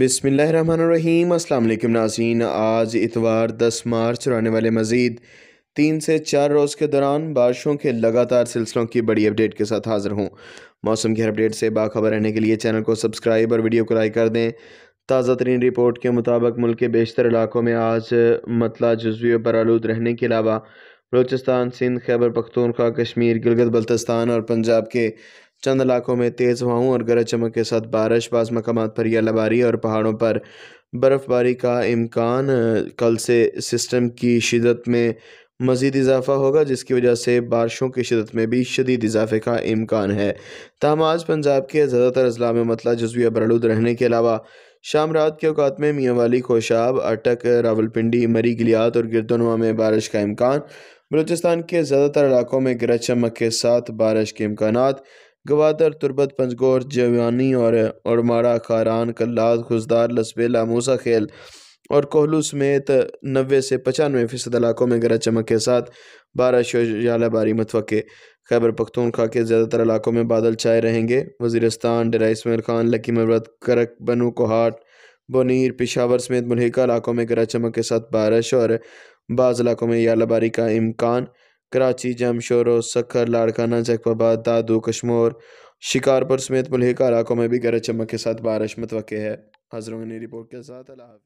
बिसमीम अल्लाम नाजीन आज इतवार 10 मार्च और आने वाले मज़ीद तीन से चार रोज़ के दौरान बारिशों के लगातार सिलसिलों की बड़ी अपडेट के साथ हाज़िर हूँ मौसम की हर अपडेट से बाखबर रहने के लिए चैनल को सब्सक्राइब और वीडियो को लाइक कर दें ताज़ा तरीन रिपोर्ट के मुताबिक मुल्क के बेशतर इलाकों में आज मतला जजवी पर आलूद रहने के अलावा बलोचिस्तान सिंध खैबर पख्तूनख्वा कश्मीर गिलगत बल्तिस्तान और पंजाब के चंद इलाकों में तेज़ हवाओं और गरज चमक के साथ बारिश बाज मकाम पर यलाबारी और पहाड़ों पर बर्फ़बारी का इम्कान कल से सिस्टम की शिदत में मज़ीद इजाफा होगा जिसकी वजह से बारिशों की शिदत में भी शदीद इजाफे का इम्कान है तहम आज पंजाब के ज़्यादातर अजला में मतला जजविया बरलूद रहने के अलावा शाम रात के अवकात में मियाँ वाली खोशाब अटक रावलपिंडी मरी गलियात और गिरदनुमा में बारिश का इम्कान बलूचिस्तान के ज़्यादातर इलाकों में गरज चमक के साथ बारिश के इम्कान गवादर तुरबत पंजगोर जवानी और औरमारा खारान कल्लाद खुशदार लसबेला मूसा खेल और कोहलू समेत नबे से पचानवे फ़ीसद इलाकों में गरज चमक के साथ बारिश और जालाबारी मतवक़ खैबर पख्तूनख्वा के ज़्यादातर इलाकों में बादल छाए रहेंगे वजीरस्तान डेरा इसमेल खान लकी मरबत करक बनू कोहाट बनीर पिशावर समेत मुलिका इलाकों में गरज चमक के साथ बारिश और बाज़ इलाकों में यालाबारी का इम्कान कराची जमशोरो सखर लाड़काना जकवाबाद दादू कश्मोर शिकारपुर समेत मुलहिका इलाकों में भी गरज चमक के साथ बारिश मतवे है हजरों ने रिपोर्ट के साथ अल्लाह